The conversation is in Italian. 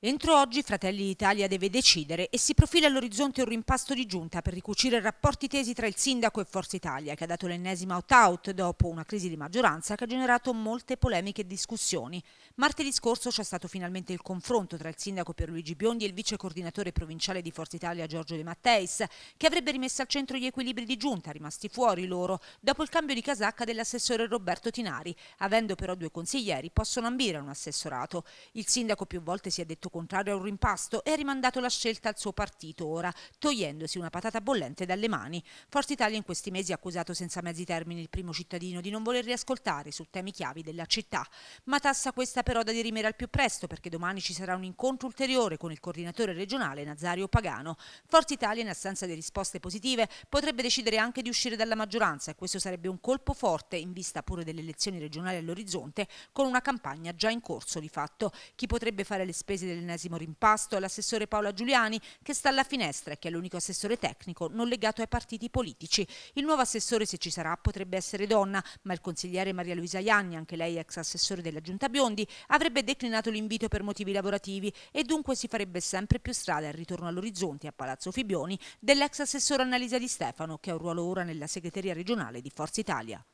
Entro oggi Fratelli d'Italia deve decidere e si profila all'orizzonte un rimpasto di giunta per ricucire rapporti tesi tra il sindaco e Forza Italia, che ha dato l'ennesima out-out dopo una crisi di maggioranza che ha generato molte polemiche e discussioni. Martedì scorso c'è stato finalmente il confronto tra il sindaco Pierluigi Biondi e il vice coordinatore provinciale di Forza Italia Giorgio De Matteis, che avrebbe rimesso al centro gli equilibri di giunta, rimasti fuori loro, dopo il cambio di casacca dell'assessore Roberto Tinari, avendo però due consiglieri possono ambire a un assessorato. Il sindaco più volte si è detto voto contrario a un rimpasto e ha rimandato la scelta al suo partito ora, togliendosi una patata bollente dalle mani. Forza Italia in questi mesi ha accusato senza mezzi termini il primo cittadino di non voler riascoltare su temi chiavi della città, ma tassa questa però da dirimere al più presto perché domani ci sarà un incontro ulteriore con il coordinatore regionale Nazario Pagano. Forza Italia in assenza di risposte positive potrebbe decidere anche di uscire dalla maggioranza e questo sarebbe un colpo forte in vista pure delle elezioni regionali all'orizzonte con una campagna già in corso di fatto. Chi potrebbe fare le spese delle l'ennesimo rimpasto all'assessore Paola Giuliani che sta alla finestra e che è l'unico assessore tecnico non legato ai partiti politici. Il nuovo assessore, se ci sarà, potrebbe essere donna, ma il consigliere Maria Luisa Ianni, anche lei ex assessore della Giunta Biondi, avrebbe declinato l'invito per motivi lavorativi e dunque si farebbe sempre più strada al ritorno all'orizzonte a Palazzo Fibioni dell'ex assessore Annalisa Di Stefano, che ha un ruolo ora nella segreteria regionale di Forza Italia.